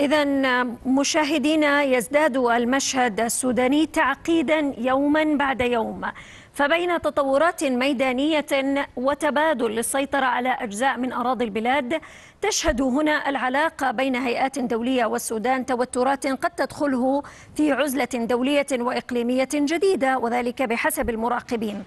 إذا مشاهدينا يزداد المشهد السوداني تعقيدا يوما بعد يوم فبين تطورات ميدانية وتبادل للسيطرة على أجزاء من أراضي البلاد تشهد هنا العلاقة بين هيئات دولية والسودان توترات قد تدخله في عزلة دولية وإقليمية جديدة وذلك بحسب المراقبين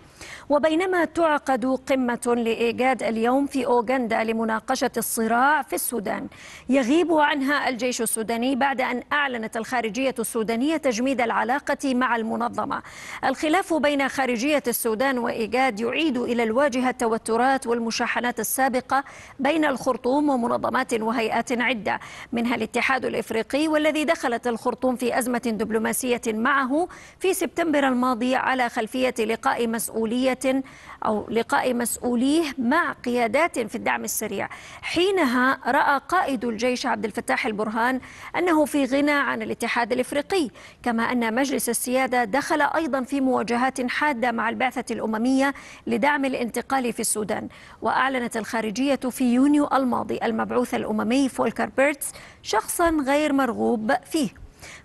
وبينما تعقد قمة لإيجاد اليوم في أوغندا لمناقشة الصراع في السودان يغيب عنها الجيش السوداني بعد أن أعلنت الخارجية السودانية تجميد العلاقة مع المنظمة الخلاف بين خارجية السودان وإيجاد يعيد إلى الواجهة التوترات والمشاحنات السابقة بين الخرطوم ومنظمات وهيئات عدة منها الاتحاد الإفريقي والذي دخلت الخرطوم في أزمة دبلوماسية معه في سبتمبر الماضي على خلفية لقاء مسؤولين عملية أو لقاء مسؤوليه مع قيادات في الدعم السريع حينها رأى قائد الجيش عبد الفتاح البرهان أنه في غنى عن الاتحاد الإفريقي كما أن مجلس السيادة دخل أيضا في مواجهات حادة مع البعثة الأممية لدعم الانتقال في السودان وأعلنت الخارجية في يونيو الماضي المبعوث الأممي فولكر بيرتس شخصا غير مرغوب فيه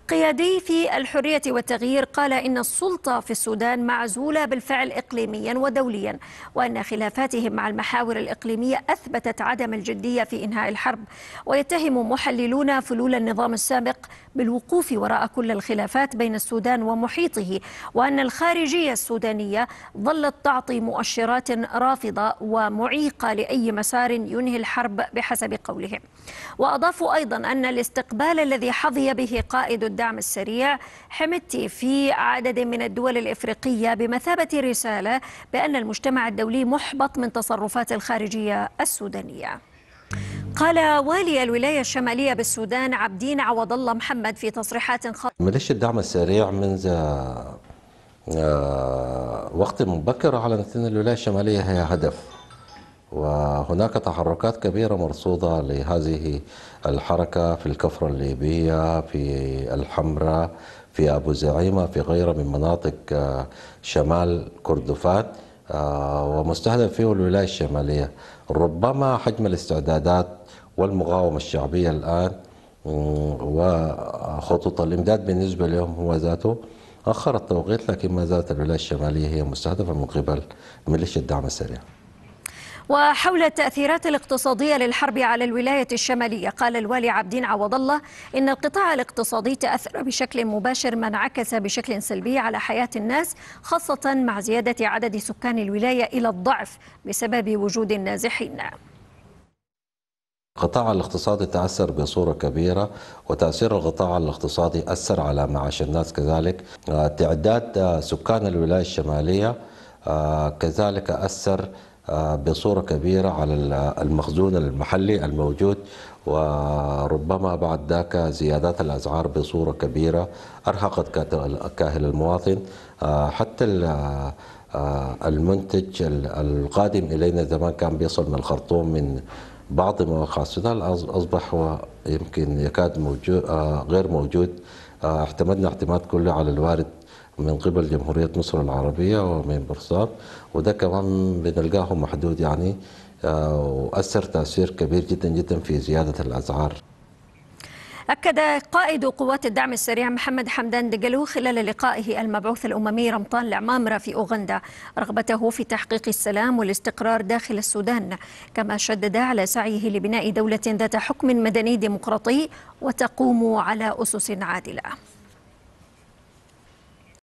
قيادي في الحرية والتغيير قال إن السلطة في السودان معزولة بالفعل إقليميا ودوليا وأن خلافاتهم مع المحاور الإقليمية أثبتت عدم الجدية في إنهاء الحرب ويتهم محللون فلول النظام السابق بالوقوف وراء كل الخلافات بين السودان ومحيطه وأن الخارجية السودانية ظلت تعطي مؤشرات رافضة ومعيقة لأي مسار ينهي الحرب بحسب قولهم وأضافوا أيضا أن الاستقبال الذي حظي به قائد رائد الدعم السريع حمدتي في عدد من الدول الإفريقية بمثابة رسالة بأن المجتمع الدولي محبط من تصرفات الخارجية السودانية قال والي الولاية الشمالية بالسودان عبدين عوض الله محمد في تصريحات خاصة مليش الدعم السريع من ذا آه، آه، وقت مبكر أعلنت أن الولاية الشمالية هي هدف وهناك تحركات كبيرة مرصودة لهذه الحركة في الكفرة الليبية في الحمراء في أبو زعيمة في غيرها من مناطق آه، شمال كردفان آه، ومستهدف فيه الولاية الشمالية ربما حجم الاستعدادات والمقاومة الشعبية الآن وخطوط الإمداد بالنسبة لهم هو ذاته أخر التوقيت لكن ما زالت الولاية الشمالية هي مستهدفة من قبل ميليشيا الدعم السريع وحول التأثيرات الاقتصادية للحرب على الولاية الشمالية قال الوالي عبدين عوض الله إن القطاع الاقتصادي تأثر بشكل مباشر ما انعكس بشكل سلبي على حياة الناس خاصة مع زيادة عدد سكان الولاية إلى الضعف بسبب وجود النازحين القطاع الاقتصادي تأثر بصورة كبيرة وتأثير القطاع الاقتصادي أثر على معاش الناس كذلك آه، تعداد آه، سكان الولاية الشمالية آه، كذلك أثر آه، بصورة كبيرة على المخزون المحلي الموجود وربما بعد ذاك زيادات الأسعار بصورة كبيرة أرهقت كاهل المواطن آه، حتى آه، المنتج القادم إلينا زمان كان بيصل من الخرطوم من بعض مواقع السودان أصبح هو يمكن يكاد موجود غير موجود اعتمدنا اعتماد كله على الوارد من قبل جمهورية مصر العربية ومن برصاب وده كمان بنلقاه محدود يعني آه، وأثر تأثير كبير جدا جدا في زيادة الأسعار أكد قائد قوات الدعم السريع محمد حمدان دجلو خلال لقائه المبعوث الأممي رمطان العمامرة في أوغندا رغبته في تحقيق السلام والاستقرار داخل السودان كما شدد على سعيه لبناء دولة ذات حكم مدني ديمقراطي وتقوم على أسس عادلة